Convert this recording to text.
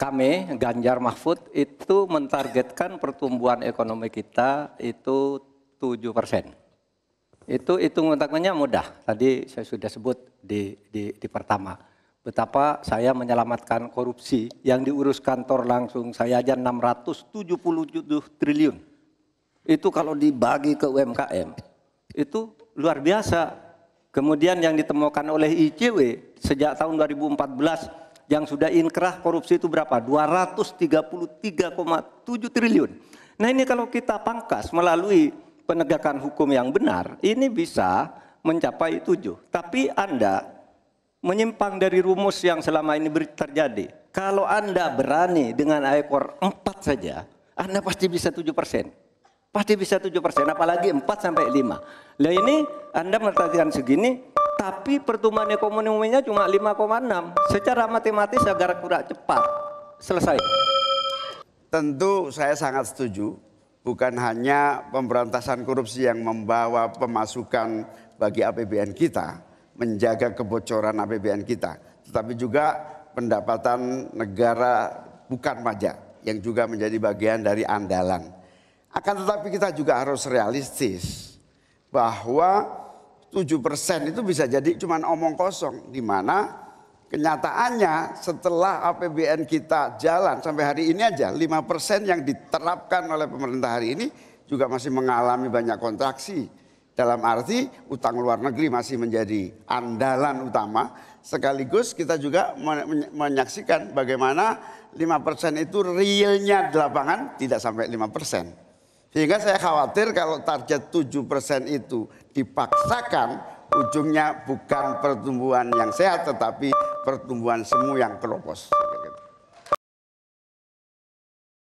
kami Ganjar Mahfud itu mentargetkan pertumbuhan ekonomi kita itu tujuh persen. Itu hitung hitungannya mudah. Tadi saya sudah sebut di, di, di pertama. Betapa saya menyelamatkan korupsi yang diurus kantor langsung saya aja 677 triliun. Itu kalau dibagi ke UMKM itu luar biasa. Kemudian yang ditemukan oleh ICW sejak tahun 2014 yang sudah inkrah korupsi itu berapa? 233,7 triliun. Nah ini kalau kita pangkas melalui penegakan hukum yang benar, ini bisa mencapai tujuh. Tapi Anda menyimpang dari rumus yang selama ini terjadi. Kalau Anda berani dengan ekor empat saja, Anda pasti bisa tujuh persen. Pasti bisa tujuh persen, apalagi empat sampai lima. Nah ini Anda menetapkan segini, tapi pertumbuhan ekonominya cuma 5,6 secara matematis agar kurang cepat selesai tentu saya sangat setuju bukan hanya pemberantasan korupsi yang membawa pemasukan bagi APBN kita menjaga kebocoran APBN kita tetapi juga pendapatan negara bukan pajak yang juga menjadi bagian dari andalan akan tetapi kita juga harus realistis bahwa 7% itu bisa jadi cuma omong kosong. Di mana kenyataannya setelah APBN kita jalan sampai hari ini aja 5% yang diterapkan oleh pemerintah hari ini juga masih mengalami banyak kontraksi. Dalam arti utang luar negeri masih menjadi andalan utama. Sekaligus kita juga menyaksikan bagaimana 5% itu realnya di lapangan tidak sampai 5%. Sehingga saya khawatir kalau target tujuh persen itu dipaksakan ujungnya bukan pertumbuhan yang sehat tetapi pertumbuhan semu yang keropos.